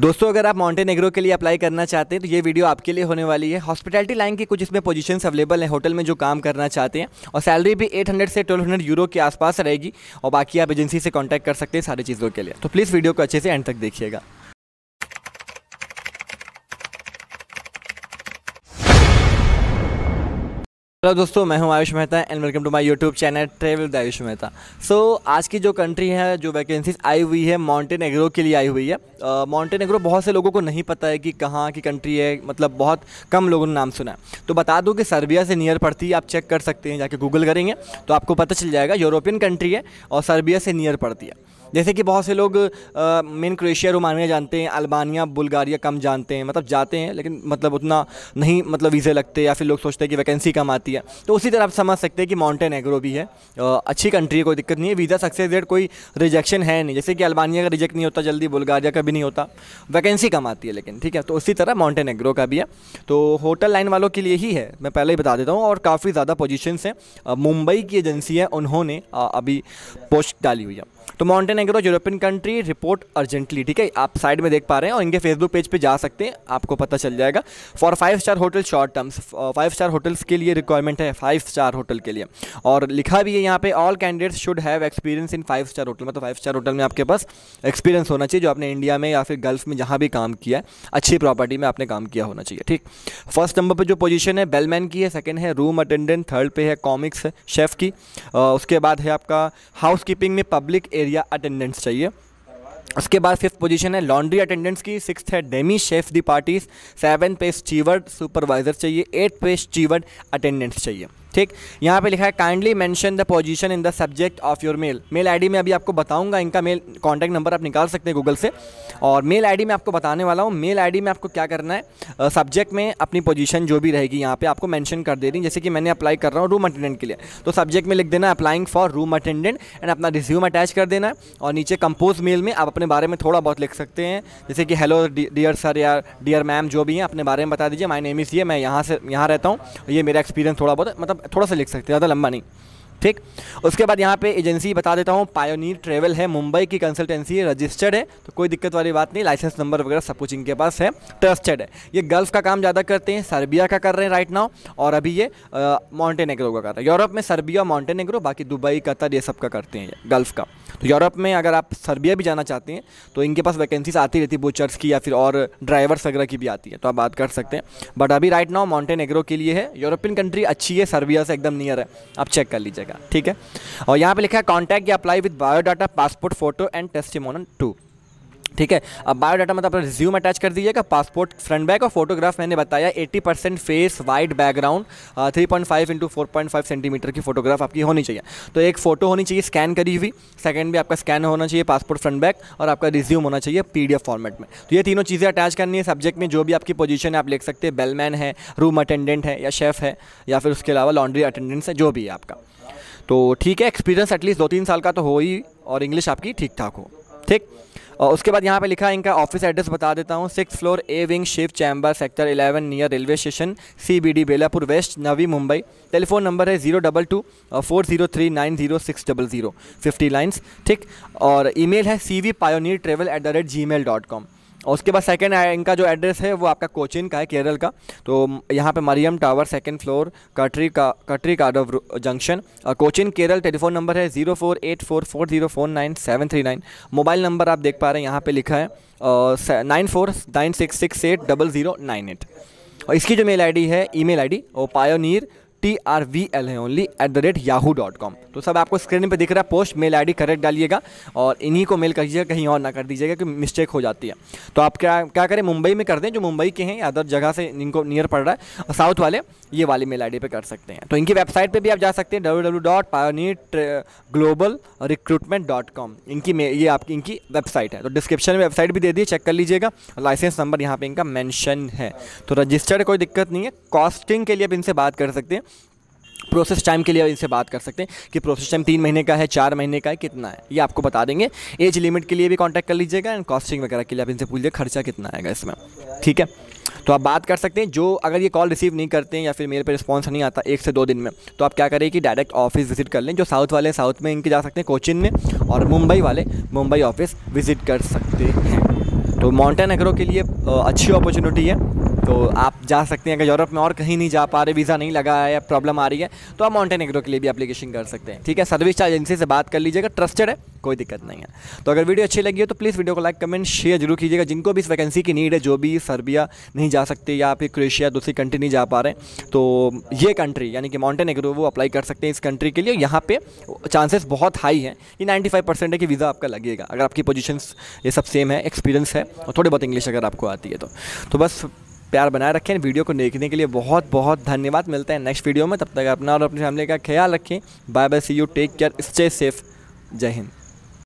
दोस्तों अगर आप माउंटेन एग्रो के लिए अप्लाई करना चाहते हैं तो ये वीडियो आपके लिए होने वाली है हॉस्पिटलिटी लाइन की कुछ इसमें पोजीशंस अवेलेबल हैं होटल में जो काम करना चाहते हैं और सैलरी भी 800 से 1200 यूरो के आसपास रहेगी और बाकी आप एजेंसी से कॉन्टैक्ट कर सकते हैं सारी चीज़ों के लिए तो प्लीज़ वीडियो को अच्छे से एंड तक देखिएगा हेलो तो दोस्तों मैं हूं Ayush Mehta and welcome to my YouTube channel travel the Ayush Mehta so आज की जो कंट्री है जो वैकेंसीज आई हुई है माउंटेन एग्रो के लिए आई हुई है माउंटेन एग्रो बहुत से लोगों को नहीं पता है कि कहाँ की कंट्री है मतलब बहुत कम लोगों ने नाम सुना है तो बता दूँ कि सर्बिया से नियर पड़ती है आप चेक कर सकते हैं जाके गूगल करेंगे तो आपको पता चल जाएगा यूरोपियन कंट्री है और सर्बिया से नियर पड़ती है जैसे कि बहुत से लोग मेन क्रोएशिया रोमानिया जानते हैं अल्बानिया बुल्गारिया कम जानते हैं मतलब जाते हैं लेकिन मतलब उतना नहीं मतलब वीज़े लगते या फिर लोग सोचते हैं कि वैकेंसी कम आती है तो उसी तरह आप समझ सकते हैं कि माउंटेन एग्रो भी है आ, अच्छी कंट्री है कोई दिक्कत नहीं है वीज़ा सक्सेस रेट कोई रिजेक्शन है नहीं जैसे कि अल्बानिया का रिजेक्ट नहीं होता जल्दी बुल्गारिया का भी नहीं होता वैकेंसी कम आती है लेकिन ठीक है तो उसी तरह माउंटेन एग्रो का भी है तो होटल लाइन वालों के लिए ही है मैं पहले ही बता देता हूँ और काफ़ी ज़्यादा पोजिशंस हैं मुंबई की एजेंसी है उन्होंने अभी पोस्ट डाली हुई है तो Montenegro European country report urgently ठीक है आप साइड में देख पा रहे हैं और इनके फेसबुक पेज पे जा सकते हैं आपको पता चल जाएगा for five star hotel short terms five star hotels के लिए रिक्वायरमेंट है फाइव स्टार होटल के लिए और लिखा भी है यहाँ पे all candidates should have experience in five star hotel मतलब फाइव स्टार होटल में आपके पास एक्सपीरियंस होना चाहिए जो आपने इंडिया में या फिर गल्फ में जहाँ भी काम किया है अच्छी प्रॉपर्टी में आपने काम किया होना चाहिए ठीक फर्स्ट नंबर पर जो पोजीशन है बेलमैन की है सेकेंड है रूम अटेंडेंट थर्ड पे है कॉमिक्स शेफ़ की uh, उसके बाद है आपका हाउस कीपिंग में पब्लिक एरिया अटेंडेंट्स चाहिए उसके बाद फिफ्थ पोजीशन है लॉन्ड्री अटेंडेंस की सिक्स है demi chef de parties seven पे स्टीवर्ड सुपरवाइज़र चाहिए एट पे स्टीवर्ड अटेंडेंट्स चाहिए ठीक यहाँ पे लिखा है kindly mention the position in the subject of your mail mail I में अभी आपको बताऊंगा इनका मेल कॉन्टैक्ट नंबर आप निकाल सकते हैं गूगल से और मेल आई में आपको बताने वाला हूँ मेल आई में आपको क्या करना है सब्जेक्ट uh, में अपनी पोजीशन जो भी रहेगी यहाँ पे आपको मैंशन कर दे रही जैसे कि मैंने अप्लाई कर रहा हूँ रूम अटेंडेंट के लिए तो सब्जेक्ट में लिख देना applying for room attendant and अपना रिज्यूम अटैच कर देना और नीचे कंपोज मेल में आप अपने बारे में थोड़ा बहुत लिख सकते हैं जैसे कि हेलो डियर सर या डियर मैम जो भी हैं अपने बारे में बता दीजिए माई नेम इस ये मैं यहाँ से यहाँ रहता हूँ ये मेरा एक्सपीरियंस थोड़ा बहुत मतलब थोड़ा सा लिख सकते हैं ज़्यादा लंबा नहीं ठीक उसके बाद यहाँ पे एजेंसी बता देता हूँ पायोनीर ट्रेवल है मुंबई की कंसल्टेंसी है रजिस्टर्ड है तो कोई दिक्कत वाली बात नहीं लाइसेंस नंबर वगैरह सब कुछ इनके पास है ट्रस्टेड है ये गल्फ का काम ज़्यादा करते हैं सर्बिया का कर रहे हैं राइट नाउ और अभी ये एग्रो का कर रहे हैं यूरोप में सर्बिया मॉन्टेनेग्रो बाकी दुबई कतर ये सब का करते हैं ये गल्फ का तो यूरोप में अगर आप सर्बिया भी जाना चाहते हैं तो इनके पास वैकेंसीज आती रहती है बोचर्स की या फिर और ड्राइवर्स वगैरह की भी आती है तो आप बात कर सकते हैं बट अभी राइट नाउ एग्रो के लिए है यूरोपियन कंट्री अच्छी है सर्बिया से एकदम नियर है आप चेक कर लीजिएगा ठीक है और यहाँ पे लिखा है कॉन्टैक्ट या apply with biodata passport photo and testimonial to ठीक है अब बायोडाटा मतलब अपना रिज्यूम अटैच कर दीजिएगा पासपोर्ट फ्रंट बैक और फोटोग्राफ मैंने बताया 80 percent face wide background 3.5 point five into four centimeter की फोटोग्राफ आपकी होनी चाहिए तो एक फोटो होनी चाहिए स्कैन करी हुई सेकंड भी आपका स्कैन होना चाहिए पासपोर्ट फ्रंट बैक और आपका रिज्यूम होना चाहिए पी फॉर्मेट में तो ये तीनों चीज़ें अटैच करनी है सब्जेक्ट में जो भी आपकी पोजिशन है आप लिख सकते हैं बेलमैन है रूम अटेंडेंट है या शेफ़ है या फिर उसके अलावा लॉन्ड्री अटेंडेंट्स है जो भी है आपका तो ठीक है एक्सपीरियंस एटलीस्ट दो तीन साल का तो हो ही और इंग्लिश आपकी ठीक ठाक हो ठीक और उसके बाद यहाँ पे लिखा है इनका ऑफिस एड्रेस बता देता हूँ six floor A wing Shiv chamber sector eleven near railway station C B D Belapur west Navi Mumbai telephone number है zero double two four zero three nine zero six double zero fifty lines ठीक और email है C V pioneer travel at the rate Gmail dot com और उसके बाद second इनका जो address है वो आपका कोचिन का है केरल का तो यहाँ पे मरियम टावर सेकेंड फ्लोर कटरी का कटरी काडव junction Cochin Kerala telephone number है zero four eight four four zero four nine seven three nine mobile number आप देख पा रहे हैं यहाँ पे लिखा है nine four nine six six eight double zero nine eight और इसकी जो मेल आई है आई डी वो pioneer T R V L है only at the rate Yahoo dot com तो सब आपको स्क्रीन पर दिख रहा है post mail I D correct डालिएगा और इन्हीं को मेल करिएगा कहीं और ना कर दीजिएगा कि मिस्टेक हो जाती है तो आप क्या क्या करें मुंबई में कर दें जो मुंबई के हैं या अदर जगह से इनको नियर पड़ रहा है और साउथ वाले ये वाली मेल आई पे कर सकते हैं तो इनकी वेबसाइट पर भी आप जा सकते हैं डब्ल्यू डब्ल्यू डॉट इनकी ये आपकी इनकी वेबसाइट है तो डिस्क्रिप्शन में वेबसाइट भी दे दी चेक कर लीजिएगा लाइसेंस नंबर यहाँ पर इनका मैंशन है तो रजिस्टर्ड कोई दिक्कत नहीं है कॉस्टिंग के लिए आप इनसे बात कर सकते हैं प्रोसेस टाइम के लिए इनसे बात कर सकते हैं कि प्रोसेस टाइम तीन महीने का है चार महीने का है कितना है ये आपको बता देंगे एज लिमिट के लिए भी कॉन्टैक्ट कर लीजिएगा एंड कॉस्टिंग वगैरह के लिए आप इनसे पूछ खर्चा कितना आएगा इसमें ठीक है तो आप बात कर सकते हैं जो अगर ये कॉल रिसीव नहीं करते हैं या फिर मेरे पे रिस्पॉन्स नहीं आता एक से दो दिन में तो आप क्या करें कि डायरेक्ट ऑफिस विजिट कर लें जो साउथ वाले साउथ में इनके जा सकते हैं कोचिन में और मुंबई वाले मुंबई ऑफिस विजिट कर सकते हैं तो माउंटेन एग्रो के लिए अच्छी अपॉर्चुनिटी है तो आप जा सकते हैं अगर यूरोप में और कहीं नहीं जा पा रहे वीज़ा नहीं लगा है या प्रॉब्लम आ रही है तो आप मॉन्टेनेग्रो के लिए भी अपलीकेशन कर सकते हैं ठीक है सर्विस चार्ज एजेंसी से बात कर लीजिएगा ट्रस्टेड है कोई दिक्कत नहीं है तो अगर वीडियो अच्छी लगी है तो प्लीज़ वीडियो को लाइक कमेंट शेयर जरूर कीजिएगा जिनको भी इस वैकेंसी की नीड है जो भी सर्बिया नहीं जा सकते या फिर क्रोएशिया दूसरी कंट्री नहीं जा पा रहे तो ये कंट्री यानी कि एग्रो वो अप्लाई कर सकते हैं इस कंट्री के लिए यहाँ पे चांसेस बहुत हाई है ये नाइन्टी परसेंट है कि वीज़ा आपका लगेगा अगर आपकी पोजिशन ये सब सेम है एक्सपीरियंस है और थोड़ी बहुत इंग्लिश अगर आपको आती है तो तो बस प्यार बनाए रखें वीडियो को देखने के लिए बहुत बहुत धन्यवाद मिलते हैं नेक्स्ट वीडियो में तब तक अपना और अपनी फैमिली का ख्याल रखें bye bye see you take care stay safe जय हिंद